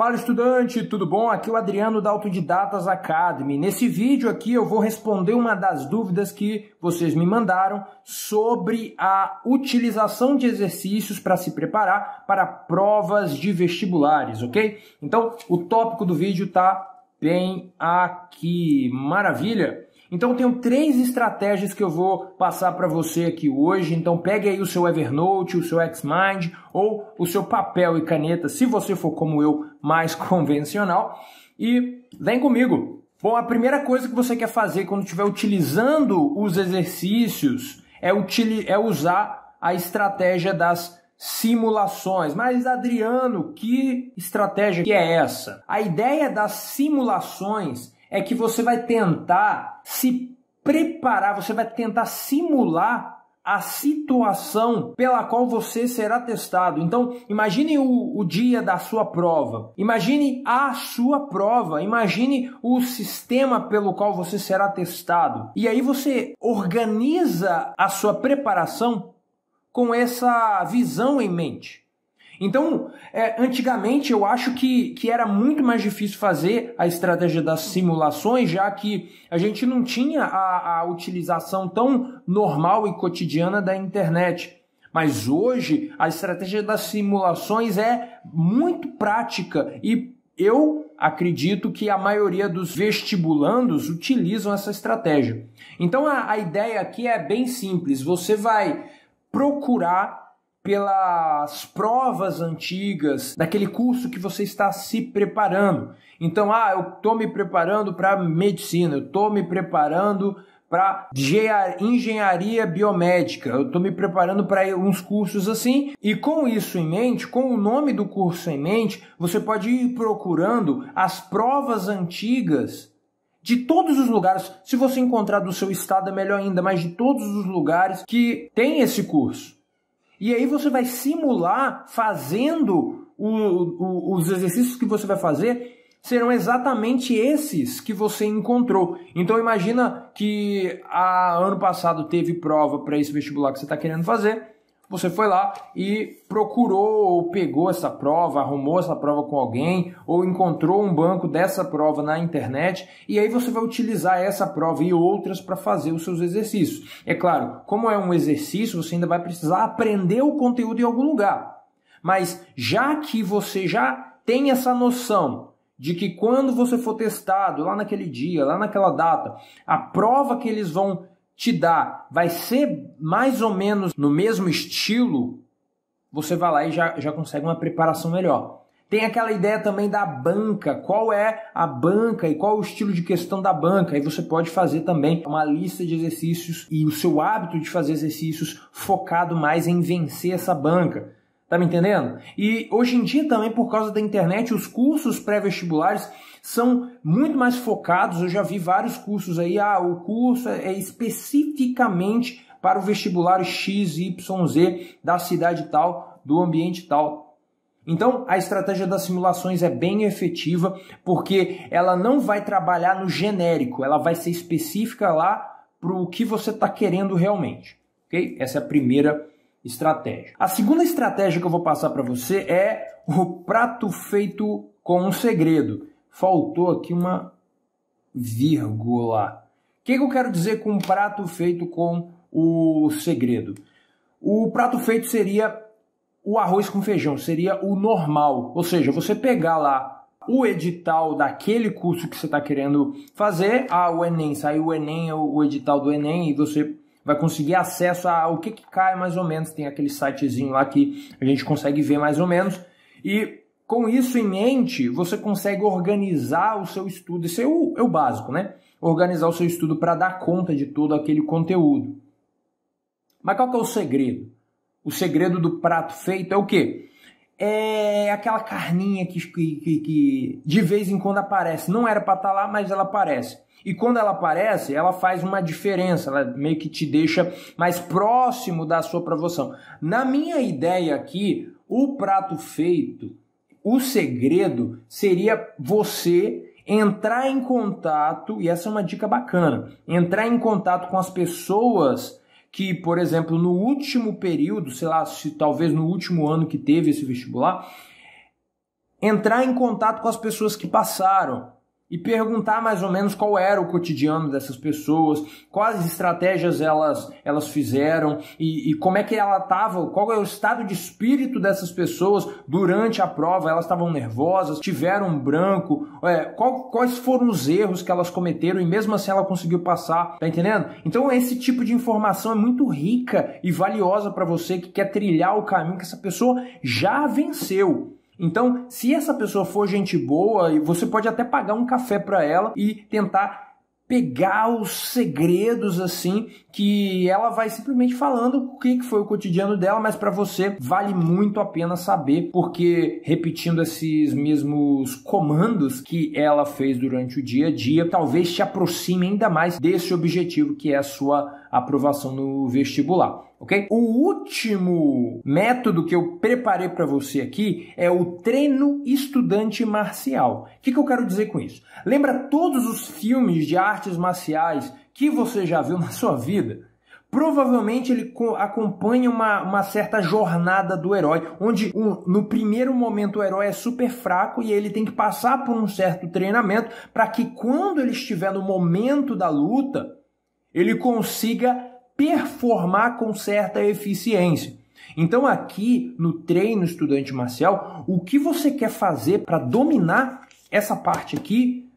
Fala estudante, tudo bom? Aqui é o Adriano da Autodidatas Academy. Nesse vídeo aqui eu vou responder uma das dúvidas que vocês me mandaram sobre a utilização de exercícios para se preparar para provas de vestibulares, ok? Então o tópico do vídeo tá bem aqui. Maravilha! Então, eu tenho três estratégias que eu vou passar para você aqui hoje. Então, pegue aí o seu Evernote, o seu Xmind ou o seu papel e caneta, se você for como eu, mais convencional, e vem comigo. Bom, a primeira coisa que você quer fazer quando estiver utilizando os exercícios é, é usar a estratégia das simulações. Mas Adriano, que estratégia que é essa? A ideia das simulações é que você vai tentar se preparar, você vai tentar simular a situação pela qual você será testado. Então, imagine o, o, dia da sua prova, imagine a sua prova, imagine o sistema pelo qual você será testado. E aí você organiza a sua preparação com essa visão em mente. Então, é, antigamente eu acho que, que era muito mais difícil fazer a estratégia das simulações, já que a gente não tinha a, a utilização tão normal e cotidiana da internet. Mas hoje a estratégia das simulações é muito prática e eu acredito que a maioria dos vestibulandos utilizam essa estratégia. Então a, a ideia aqui é bem simples: você vai procurar pelas provas antigas daquele curso que você está se preparando. Então, ah, eu estou me preparando para medicina, eu estou me preparando para engenharia biomédica. Eu estou me preparando para uns cursos assim. E com isso em mente, com o nome do curso em mente, você pode ir procurando as provas antigas de todos os lugares. Se você encontrar do seu estado, é melhor ainda, mas de todos os lugares que tem esse curso. E aí você vai simular fazendo o, o, os exercícios que você vai fazer serão exatamente esses que você encontrou. Então imagina que a, ah, ano passado teve prova para esse vestibular que você está querendo fazer você foi lá e procurou ou pegou essa prova, arrumou essa prova com alguém ou encontrou um banco dessa prova na internet e aí você vai utilizar essa prova e outras para fazer os seus exercícios. É claro, como é um exercício, você ainda vai precisar aprender o conteúdo em algum lugar. Mas já que você já tem essa noção de que quando você for testado lá naquele dia, lá naquela data, a prova que eles vão te dá vai ser mais ou menos no mesmo estilo, você vai lá e já, já consegue uma preparação melhor. Tem aquela ideia também da banca, qual é a banca e qual é o estilo de questão da banca. Aí você pode fazer também uma lista de exercícios e o seu hábito de fazer exercícios focado mais em vencer essa banca. Tá me entendendo? E hoje em dia também por causa da internet, os cursos pré-vestibulares são muito mais focados. Eu já vi vários cursos aí, ah, o curso é, é especificamente para o vestibular XYZ da cidade tal, do ambiente tal. Então, a estratégia das simulações é bem efetiva porque ela não vai trabalhar no genérico, ela vai ser específica lá para o que você está querendo realmente. Ok? Essa é a primeira estratégia. A segunda estratégia que eu vou passar para você é o prato feito com um segredo faltou aqui uma vírgula. O que, que eu quero dizer com um prato feito com o segredo? O prato feito seria o arroz com feijão, seria o normal. Ou seja, você pegar lá o edital daquele curso que você está querendo fazer, ah, o Enem, saiu o Enem, é o edital do Enem, e você vai conseguir acesso ao que, que cai mais ou menos. Tem aquele sitezinho lá que a gente consegue ver mais ou menos. E com isso em mente, você consegue organizar o seu estudo. Isso é o, é o básico, né? Organizar o seu estudo para dar conta de todo aquele conteúdo. Mas qual que é o segredo? O segredo do prato feito é o quê? É aquela carninha que, que, que de vez em quando aparece. Não era para estar tá lá, mas ela aparece. E quando ela aparece, ela faz uma diferença, ela meio que te deixa mais próximo da sua promoção. Na minha ideia aqui, o prato feito o segredo seria você entrar em contato, e essa é uma dica bacana, entrar em contato com as pessoas que, por exemplo, no último período, sei lá, se talvez no último ano que teve esse vestibular, entrar em contato com as pessoas que passaram, e perguntar mais ou menos qual era o cotidiano dessas pessoas, quais estratégias elas, elas fizeram e, e como é que ela estava, qual é o estado de espírito dessas pessoas durante a prova, elas estavam nervosas, tiveram branco, é, qual, quais foram os erros que elas cometeram e mesmo assim ela conseguiu passar, tá entendendo? Então esse tipo de informação é muito rica e valiosa para você que quer trilhar o caminho que essa pessoa já venceu. Então, se essa pessoa for gente boa, você pode até pagar um café para ela e tentar pegar os segredos assim que ela vai simplesmente falando o que foi o cotidiano dela, mas para você vale muito a pena saber, porque repetindo esses mesmos comandos que ela fez durante o dia a dia, talvez te aproxime ainda mais desse objetivo que é a sua aprovação no vestibular, ok? O último método que eu preparei para você aqui é o treino estudante marcial. O que, que eu quero dizer com isso? Lembra todos os filmes de artes marciais que você já viu na sua vida? provavelmente ele acompanha uma, uma, certa jornada do herói, onde um, no primeiro momento o herói é super fraco e ele tem que passar por um certo treinamento para que quando ele estiver no momento da luta, ele consiga performar com certa eficiência. Então, aqui no treino estudante marcial, o que você quer fazer para dominar essa parte aqui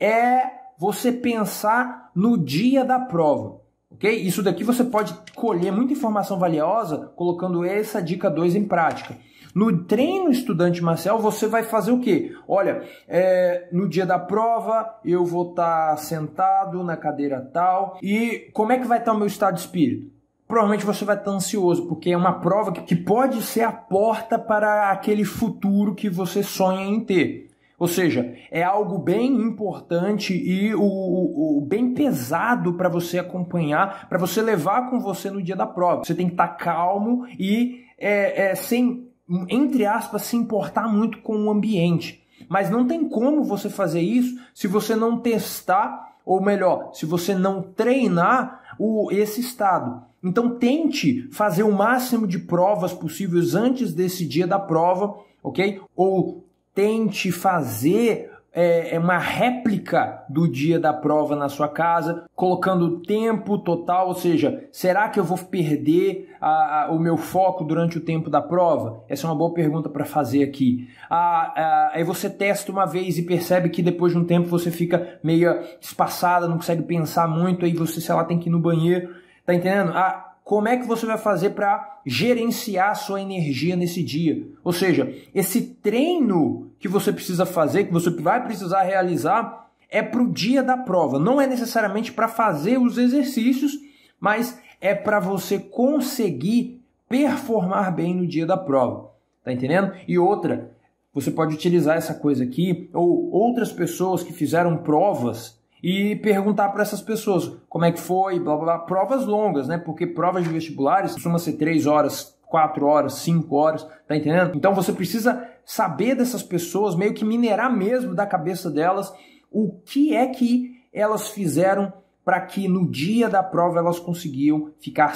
é você pensar no dia da prova. ok? Isso daqui você pode colher muita informação valiosa colocando essa dica 2 em prática. No treino estudante marcial, você vai fazer o quê? Olha, é, no dia da prova, eu vou estar tá sentado na cadeira tal. E como é que vai estar tá o meu estado de espírito? provavelmente você vai estar tá ansioso, porque é uma prova que pode ser a porta para aquele futuro que você sonha em ter. Ou seja, é algo bem importante e o, o, o bem pesado para você acompanhar, para você levar com você no dia da prova. Você tem que estar tá calmo e é, é, sem entre aspas, se importar muito com o ambiente. Mas não tem como você fazer isso se você não testar, ou melhor, se você não treinar o, esse estado. Então tente fazer o máximo de provas possíveis antes desse dia da prova, ok? Ou tente fazer é, é, uma réplica do dia da prova na sua casa, colocando o tempo total, ou seja, será que eu vou perder a, a, o meu foco durante o tempo da prova? Essa é uma boa pergunta para fazer aqui. Ah, ah, aí você testa uma vez e percebe que depois de um tempo você fica meio espaçada, não consegue pensar muito, aí você, sei lá, tem que ir no banheiro, tá entendendo? Ah, como é que você vai fazer para gerenciar a sua energia nesse dia. Ou seja, esse treino que você precisa fazer, que você vai precisar realizar, é para o dia da prova. Não é necessariamente para fazer os exercícios, mas é para você conseguir performar bem no dia da prova. Tá entendendo? E outra, você pode utilizar essa coisa aqui, ou outras pessoas que fizeram provas e perguntar para essas pessoas como é que foi, blá blá blá. Provas longas, né? Porque provas de vestibulares costuma ser 3 horas, 4 horas, 5 horas, tá entendendo? Então você precisa saber dessas pessoas, meio que minerar mesmo da cabeça delas o que é que elas fizeram para que no dia da prova elas conseguiam ficar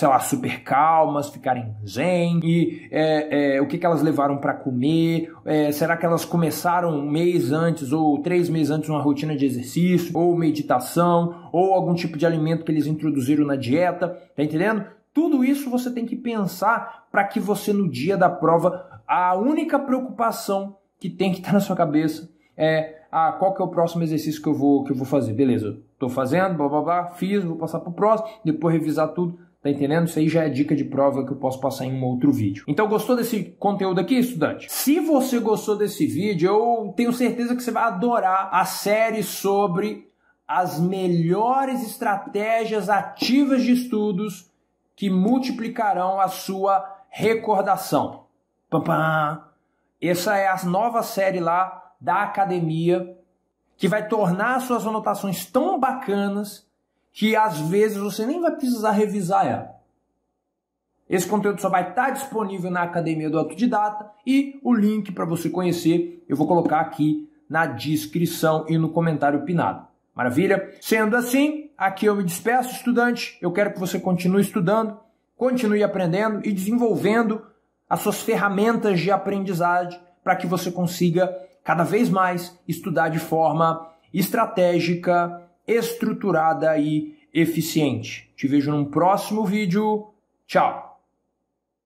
sei lá, super calmas, ficarem zen, e é, é, o que, que elas levaram para comer, é, será que elas começaram um mês antes ou três meses antes uma rotina de exercício, ou meditação, ou algum tipo de alimento que eles introduziram na dieta, tá entendendo? Tudo isso você tem que pensar para que você no dia da prova, a única preocupação que tem que estar tá na sua cabeça é ah, qual que é o próximo exercício que eu vou, que eu vou fazer? Beleza, estou fazendo, blá blá blá, fiz, vou passar para o próximo, depois revisar tudo Tá entendendo? Isso aí já é dica de prova que eu posso passar em um outro vídeo. Então, gostou desse conteúdo aqui, estudante? Se você gostou desse vídeo, eu tenho certeza que você vai adorar a série sobre as melhores estratégias ativas de estudos que multiplicarão a sua recordação. Pam, pam. Essa é a nova série lá da academia que vai tornar suas anotações tão bacanas que às vezes você nem vai precisar revisar ela. Esse conteúdo só vai estar disponível na Academia do Autodidata e o link para você conhecer eu vou colocar aqui na descrição e no comentário pinado. Maravilha? Sendo assim, aqui eu me despeço, estudante. Eu quero que você continue estudando, continue aprendendo e desenvolvendo as suas ferramentas de aprendizagem para que você consiga cada vez mais estudar de forma estratégica, estruturada e eficiente. Te vejo num próximo vídeo. Tchau!